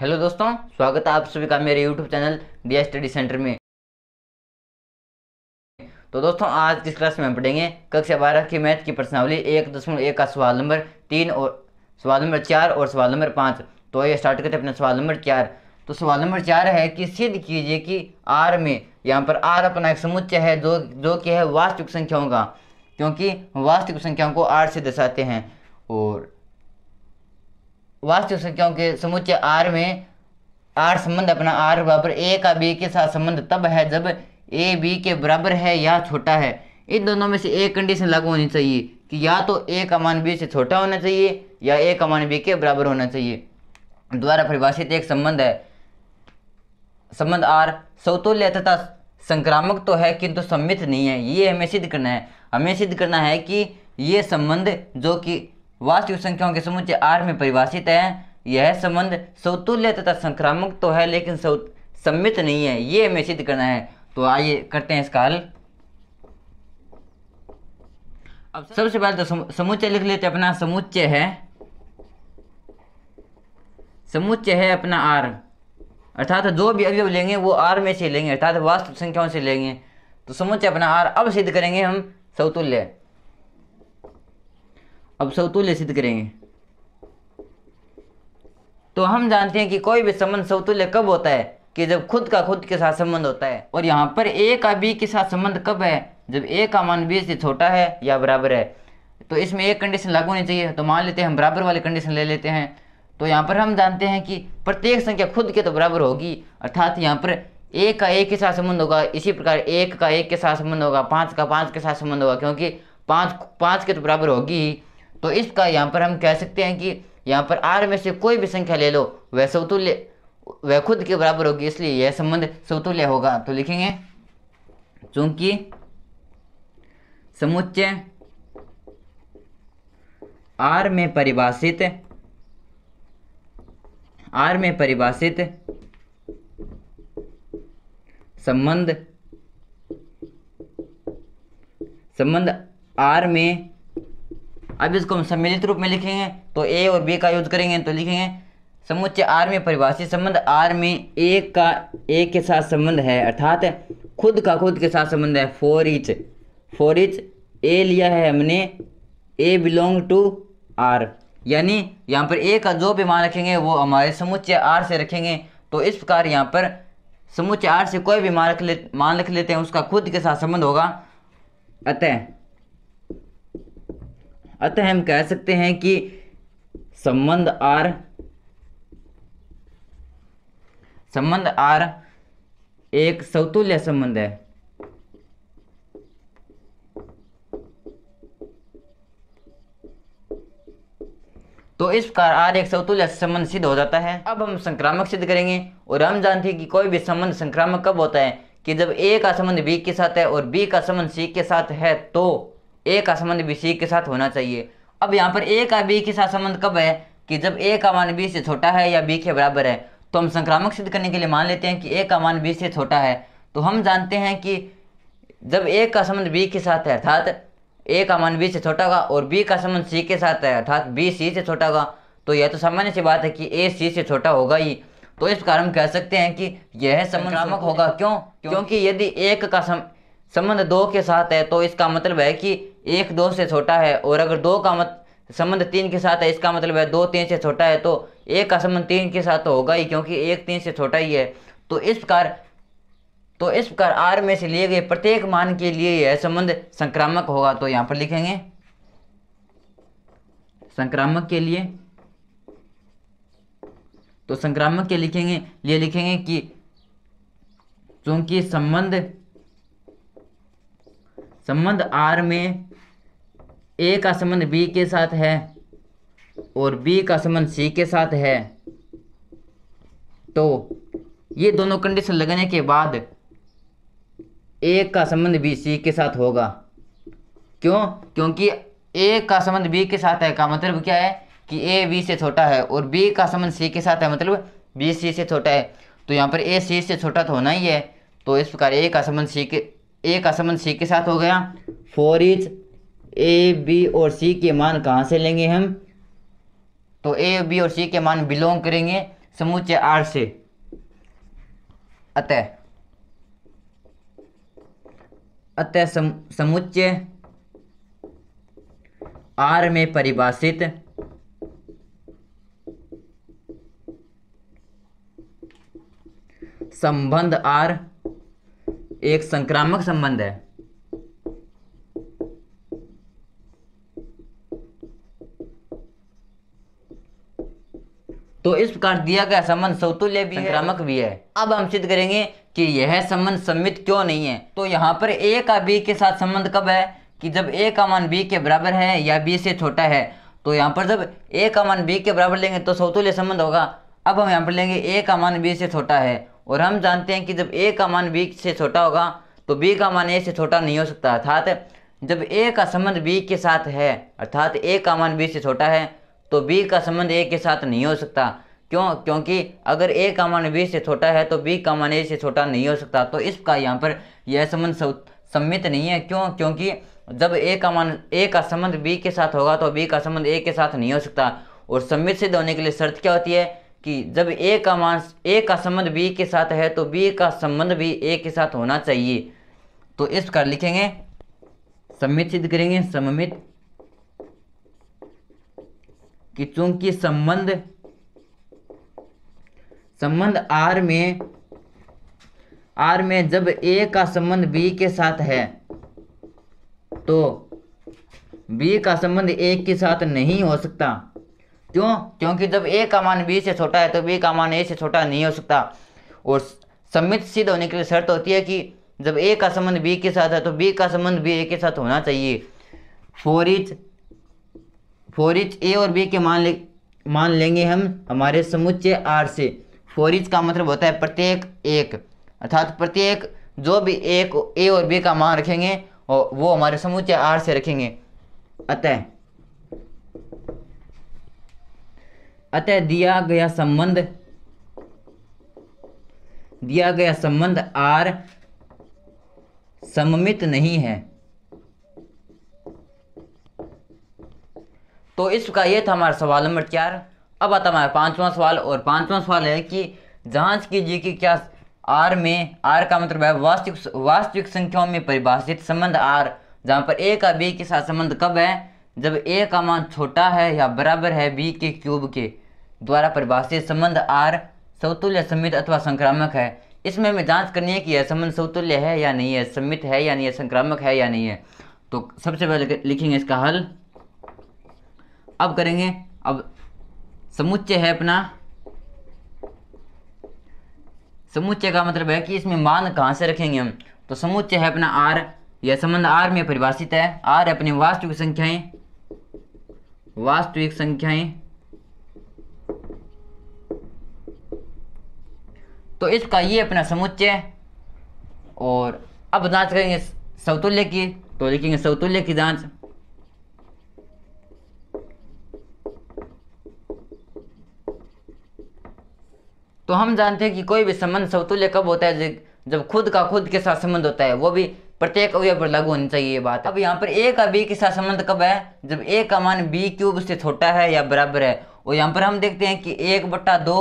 hello दोस्तों स्वागत है आप सभी का मेरे यूट्यूब चैनल दिया स्टडी सेंटर में तो दोस्तों आज किस क्लास में हम पढ़ेंगे कक्षा बारह की मैथ की प्रश्नावली एक दशमलव एक का सवाल नंबर तीन और सवाल नंबर चार और सवाल नंबर पाँच तो ये स्टार्ट करते अपना सवाल नंबर चार तो सवाल नंबर चार है कि सिद्ध कीजिए कि आर में यहाँ पर आर अपना एक समुच्चय है जो जो कि है वास्तविक संख्याओं का क्योंकि वास्तविक संख्याओं को आर से दर्शाते हैं और वास्तविक संख्याओं के समुच्चय आर में आर संबंध अपना आर बराबर ए का बी के साथ संबंध तब है जब ए बी के बराबर है या छोटा है इन दोनों में से एक कंडीशन लागू होनी चाहिए कि या तो ए का मान बी से छोटा होना चाहिए या ए का मान बी के बराबर होना चाहिए द्वारा परिभाषित एक संबंध है संबंध आर सौतुल्य तथा संक्रामक तो है किंतु तो सम्मित नहीं है ये हमें सिद्ध करना है हमें सिद्ध करना है कि ये संबंध जो कि वास्तविक संख्याओं के समुच्चय आर में परिभाषित है यह संबंध सौतुल्य तथा संक्रामक तो है लेकिन सम्मित नहीं है ये हमें सिद्ध करना है तो आइए करते हैं इसका हल अब सबसे पहले तो समुच्चय लिख लेते अपना समुच्चय है समुच्चय है अपना आर अर्थात जो भी अवयव लेंगे वो आर में से लेंगे अर्थात वास्तविक संख्याओं से लेंगे तो समुच्चय अपना आर अब सिद्ध करेंगे हम सौतुल्य अब सवतुल्य सिद्ध करेंगे तो हम जानते हैं कि कोई भी संबंध सवतुल्य कब होता है कि जब खुद का खुद के साथ संबंध होता है और यहाँ पर ए का बी के साथ संबंध कब है जब ए का मान बी से छोटा है या बराबर है तो इसमें एक कंडीशन लागू होनी चाहिए तो मान लेते हैं हम बराबर वाली कंडीशन ले लेते हैं तो यहाँ पर हम जानते हैं कि प्रत्येक संख्या खुद के तो बराबर होगी अर्थात यहाँ पर एक का एक के साथ संबंध होगा इसी प्रकार एक का एक के साथ संबंध होगा पाँच का पाँच के साथ संबंध होगा क्योंकि पाँच पाँच के तो बराबर होगी ही तो इसका यहाँ पर हम कह सकते हैं कि यहाँ पर आर में से कोई भी संख्या ले लो वह सौतुल्य वह खुद के बराबर होगी इसलिए यह संबंध सौतुल्य होगा तो लिखेंगे चूंकि समुच्चय आर में परिभाषित आर में परिभाषित संबंध संबंध आर में अब इसको हम सम्मिलित रूप में लिखेंगे तो ए और बी का यूज करेंगे तो लिखेंगे समुच्चय आर में परिभाषित संबंध आर में एक का ए के साथ संबंध है अर्थात खुद का खुद के साथ संबंध है फोर इच फोर इच ए लिया है हमने ए बिलोंग टू आर यानी यहाँ पर ए का जो भी मान रखेंगे वो हमारे समुच्चय आर से रखेंगे तो इस प्रकार यहाँ पर समुच्चय आर से कोई भी मान रख ले मान रख लेते हैं उसका खुद के साथ संबंध होगा अतः अतः हम कह सकते हैं कि संबंध आर संबंध आर एक सौतुल्य संबंध है तो इस प्रकार आर एक सौतुल्य संबंध सिद्ध हो जाता है अब हम संक्रामक सिद्ध करेंगे और हम जानते हैं कि कोई भी संबंध संक्रामक कब होता है कि जब ए का संबंध बी के साथ है और बी का संबंध सी के साथ है तो ए का संबंध बी सी के साथ होना चाहिए अब यहाँ पर ए का बी के साथ संबंध कब है कि जब ए का मान बी से छोटा है या बी के बराबर है तो हम संक्रामक सिद्ध करने के लिए मान लेते हैं कि ए का मान बी से छोटा है तो हम जानते हैं कि जब ए का संबंध बी के साथ है अर्थात ए का मान बी से छोटा होगा और बी का संबंध सी के साथ है अर्थात बी सी से छोटा होगा तो यह तो सामान्य सी बात है कि ए सी से छोटा होगा ही तो इस कारण कह सकते हैं कि यह संक्रामक होगा क्यों क्योंकि यदि एक का संबंध दो के साथ है तो इसका मतलब है कि एक दो से छोटा है और अगर दो का मत संबंध तीन के साथ है इसका मतलब है दो तीन से छोटा है तो एक का संबंध तीन के साथ तो होगा ही क्योंकि एक तीन से छोटा ही है तो इस प्रकार तो इस प्रकार आर में से लिए गए प्रत्येक मान के लिए यह संबंध संक्रामक होगा तो यहां पर लिखेंगे संक्रामक के लिए तो संक्रामक के लिखेंगे ये लिखेंगे कि चूंकि संबंध संबंध आर में ए का संबंध बी के साथ है और बी का संबंध सी के साथ है तो ये दोनों कंडीशन लगने के बाद ए का संबंध बी सी के साथ होगा क्यों क्योंकि ए का संबंध बी के साथ है का मतलब क्या है कि ए बी से छोटा है और बी का संबंध सी के साथ है मतलब बी सी से छोटा है तो यहाँ पर ए सी से छोटा तो होना ही है तो इस प्रकार ए का संबंध सी के ए का संबंध सी के साथ हो गया फोर इज ए बी और सी के मान कहाँ से लेंगे हम तो ए बी और सी के मान बिलोंग करेंगे समूचे आर से अतः अतः सम, समुच्चय आर में परिभाषित संबंध आर एक संक्रामक संबंध है तो इस प्रकार दिया गया संबंध सौतुल्य भी संक्रामक भी है अब हम सिद्ध करेंगे कि यह संबंध सम्मित क्यों नहीं है तो यहाँ पर ए का बी के साथ संबंध कब है कि जब ए का मान बी के बराबर है या बी से छोटा है तो यहाँ पर जब ए का मान बी के बराबर लेंगे तो सौतुल्य संबंध होगा अब हम यहाँ पर लेंगे ए का मान बी से छोटा है और हम जानते हैं कि जब ए का मान बी से छोटा होगा तो बी का मान ए से छोटा नहीं हो सकता अर्थात जब ए का संबंध बी के साथ है अर्थात ए का मान बी से छोटा है तो बी का संबंध ए के साथ नहीं हो सकता क्यों क्योंकि अगर ए का मान बी से छोटा है तो बी का मान ए से छोटा नहीं हो सकता तो इसका यहाँ पर यह संबंध सम्मित नहीं है क्यों क्योंकि जब ए का मान ए का संबंध बी के साथ होगा तो बी का संबंध ए के साथ नहीं हो सकता और सम्मित सिद्ध होने के लिए शर्त क्या होती है कि जब ए का मान ए का संबंध बी के साथ है तो बी का संबंध भी ए के साथ होना चाहिए तो इस प्रकार लिखेंगे सम्मित सिद्ध करेंगे सममित कि चूंकि संबंध संबंध आर में आर में जब ए का संबंध बी के साथ है तो बी का संबंध ए के साथ नहीं हो सकता क्यों क्योंकि जब ए का मान बी से छोटा है तो बी का मान ए से छोटा नहीं हो सकता और सम्मित सिद्ध होने के लिए शर्त होती है कि जब ए का संबंध बी के साथ है तो बी का संबंध बी ए के साथ होना चाहिए फोर इच फोर ए और बी के मान ले मान लेंगे हम हमारे समुच्चय आर से फोर का मतलब होता है प्रत्येक एक अर्थात प्रत्येक जो भी एक ए और बी का मान रखेंगे और वो हमारे समुच्चय आर से रखेंगे अतः अतः दिया गया संबंध दिया गया संबंध आर सममित नहीं है तो इसका ये था हमारा सवाल नंबर चार अब आता हमारा पांचवा सवाल और पांचवा सवाल है कि जांच कीजिए कि क्या आर में आर का मतलब है वास्तविक वास्तविक संख्याओं में परिभाषित संबंध आर जहाँ पर ए का बी के साथ संबंध कब है जब ए का मान छोटा है या बराबर है बी के क्यूब के द्वारा परिभाषित संबंध आर सौतुल्य सम्मित अथवा संक्रामक है इसमें हमें जांच करनी है कि यह संबंध सौतुल्य है या नहीं है सम्मित है या नहीं है संक्रामक है या नहीं है तो सबसे पहले लिखेंगे इसका हल अब करेंगे अब समुच्चय है अपना समुच्चय का मतलब है कि इसमें मान कहाँ से रखेंगे हम तो समुच्चय है अपना आर यह संबंध आर में परिभाषित है आर अपनी वास्तविक संख्याएं वास्तविक संख्याएं तो इसका ये अपना समुच्चय और अब जांच करेंगे सवतुल्य की तो लिखेंगे सवतुल्य की जांच तो हम जानते हैं कि कोई भी संबंध समतुल्य कब होता है जब खुद का खुद के साथ संबंध होता है वो भी प्रत्येक अवय पर लागू होनी चाहिए ये बात अब यहाँ पर ए का बी के साथ संबंध कब है जब ए का मान बी क्यूब से छोटा है या बराबर है और यहाँ पर हम देखते हैं कि एक बटा दो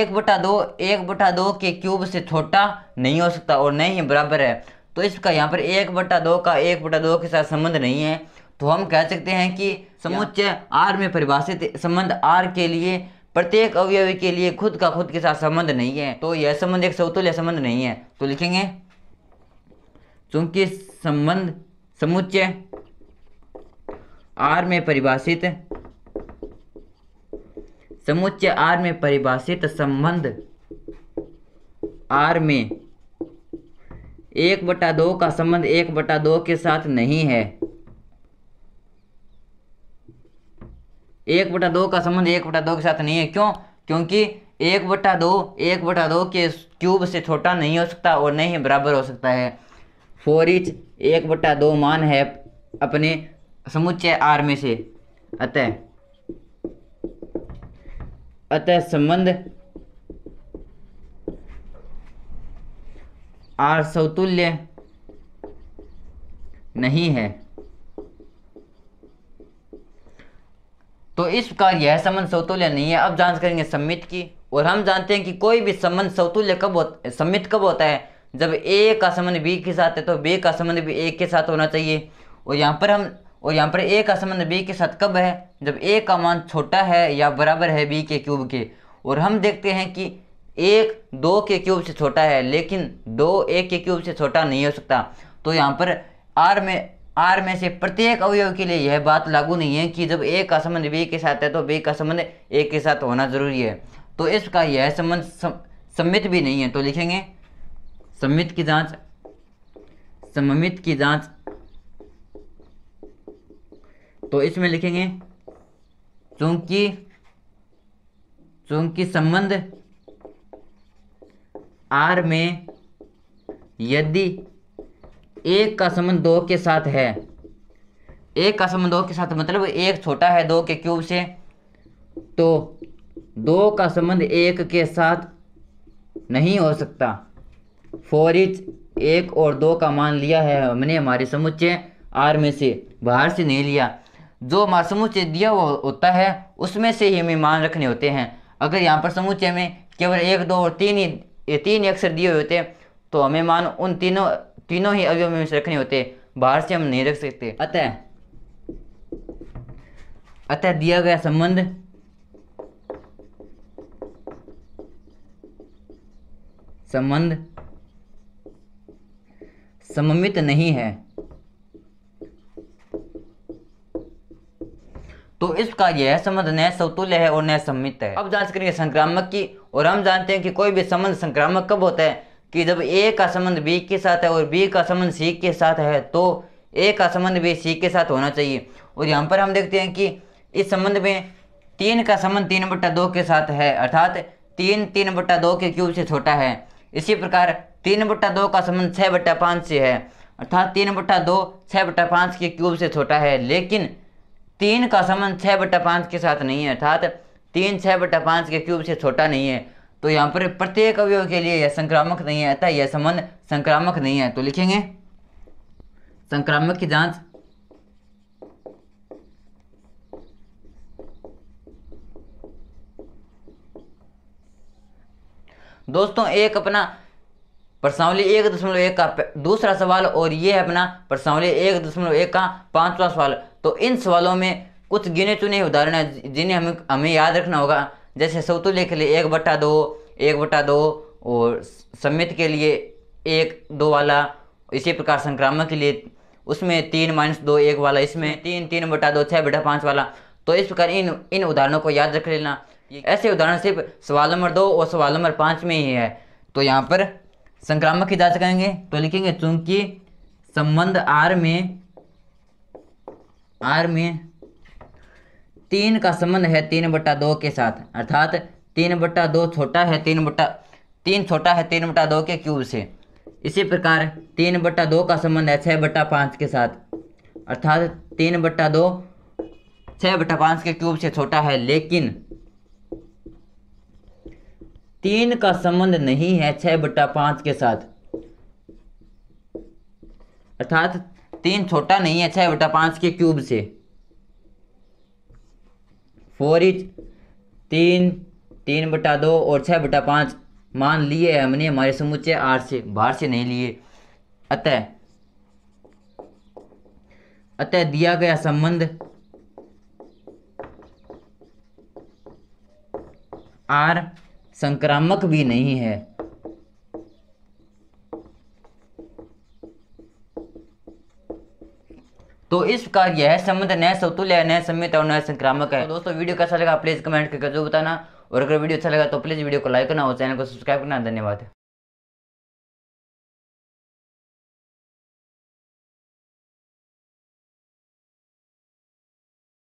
एक बटा दो एक बटा दो के क्यूब से छोटा नहीं हो सकता और नहीं ही बराबर है तो इसका यहाँ पर एक बटा दो का एक बटा दो के साथ संबंध नहीं है तो हम कह सकते हैं कि समुच्चय आर में परिभाषित संबंध आर के लिए प्रत्येक अवयव के लिए खुद का खुद के साथ संबंध नहीं है तो यह संबंध एक सौतुल्य संबंध नहीं है तो लिखेंगे चूंकि संबंध समुच्चय आर में परिभाषित समुच्चय आर में परिभाषित संबंध आर में एक बटा दो का संबंध एक बटा दो के साथ नहीं है एक बटा दो का संबंध एक बटा दो के साथ नहीं है क्यों क्योंकि एक बटा दो एक बटा दो के क्यूब से छोटा नहीं हो सकता और नहीं बराबर हो सकता है फोर इच एक बटा दो मान है अपने समुच्चय आर में से अतः अतः संबंध आर समतुल्य नहीं है तो इस प्रकार यह संबंध सौतुल्य नहीं है अब जांच करेंगे सम्मित की और हम जानते हैं कि कोई भी संबंध सौतुल्य कब होता सम्मित कब होता है जब ए का संबंध बी के साथ है तो बी का संबंध भी ए के साथ होना चाहिए और यहाँ पर हम और यहाँ पर ए का संबंध बी के साथ कब है जब ए का मान छोटा है या बराबर है बी के क्यूब के और हम देखते हैं कि एक दो के क्यूब से छोटा है लेकिन दो एक के क्यूब से छोटा नहीं हो सकता तो यहाँ पर आर में आर में से प्रत्येक अवयव के लिए यह बात लागू नहीं है कि जब ए का संबंध बी के साथ है तो बी का संबंध ए के साथ होना जरूरी है तो इसका यह संबंध सम्मित भी नहीं है तो लिखेंगे सम्मित की जांच सममित की जांच तो इसमें लिखेंगे चूंकि चूंकि संबंध आर में यदि एक का संबंध दो के साथ है एक का संबंध दो के साथ मतलब एक छोटा है दो के क्यूब से तो दो का संबंध एक के साथ नहीं हो सकता फोर इच एक और दो का मान लिया है हमने हमारे समुच्चय आर में से बाहर से नहीं लिया जो हमारा समुच्चय दिया हुआ होता है उसमें से ही हमें मान रखने होते हैं अगर यहाँ पर समुच्चय में केवल एक दो और तीन ही तीन अक्षर दिए हुए होते तो हमें मान उन तीनों तीनों ही अवयव में रखने होते बाहर से हम नहीं रख सकते अतः अतः दिया गया संबंध संबंध सममित नहीं है तो इस यह संबंध न समतुल्य है और न सम्मित है अब जांच करेंगे संक्रामक की और हम जानते हैं कि कोई भी संबंध संक्रामक कब होता है कि जब ए का संबंध बी के साथ है और बी का संबंध सी के साथ है तो ए का संबंध भी सी के साथ होना चाहिए और यहाँ पर हम देखते हैं कि इस संबंध में तीन का संबंध तीन बट्टा दो के साथ है अर्थात तीन तीन बट्टा दो के क्यूब से छोटा है इसी प्रकार तीन बट्टा दो का संबंध छः बट्टा पाँच से है अर्थात तीन बट्टा दो छः बट्टा पाँच के क्यूब से छोटा है लेकिन तीन का संबंध छः बट्टा पाँच के साथ नहीं है अर्थात तीन छः बट्टा पाँच के क्यूब से छोटा नहीं है तो यहाँ पर प्रत्येक अवयव के लिए यह संक्रामक नहीं है यह संबंध संक्रामक नहीं है तो लिखेंगे संक्रामक की जांच दोस्तों एक अपना प्रश्नावली एक दशमलव एक का दूसरा सवाल और ये है अपना प्रश्नावली एक दशमलव एक का पांचवा सवाल तो इन सवालों में कुछ गिने चुने उदाहरण है जिन्हें हमें हमें याद रखना होगा जैसे सौतुल्य के लिए एक बट्टा दो एक बट्टा दो और सम्मित के लिए एक दो वाला इसी प्रकार संक्रामक के लिए उसमें तीन माइनस दो एक वाला इसमें तीन तीन बटा दो छः बटा पाँच वाला तो इस प्रकार इन इन उदाहरणों को याद रख लेना ऐसे उदाहरण सिर्फ सवाल नंबर दो और सवाल नंबर पाँच में ही है तो यहाँ पर संक्रामक की जांच करेंगे तो लिखेंगे चूंकि संबंध आर में आर में तीन का संबंध है तीन बट्टा दो के साथ अर्थात तीन बट्टा दो छोटा है तीन बट्टा तीन छोटा है तीन बट्टा दो के क्यूब से इसी प्रकार तीन बट्टा दो का संबंध है छः बट्टा पाँच के साथ अर्थात तीन बट्टा दो छः बट्टा पाँच के क्यूब से छोटा है लेकिन तीन का संबंध नहीं है छः बट्टा पाँच के साथ अर्थात तीन छोटा नहीं है छः बटा पाँच के क्यूब से फोर इच तीन तीन बटा दो और छः बटा पाँच मान लिए हमने हमारे समूचे आर से बाहर से नहीं लिए अतः अतः दिया गया संबंध आर संक्रामक भी नहीं है इस प्रकार यह संबंध न सतुल्य है न समित और न संक्रामक है तो दोस्तों वीडियो कैसा लगा प्लीज कमेंट करके जो बताना और अगर वीडियो अच्छा लगा तो प्लीज वीडियो को लाइक करना और चैनल को सब्सक्राइब करना धन्यवाद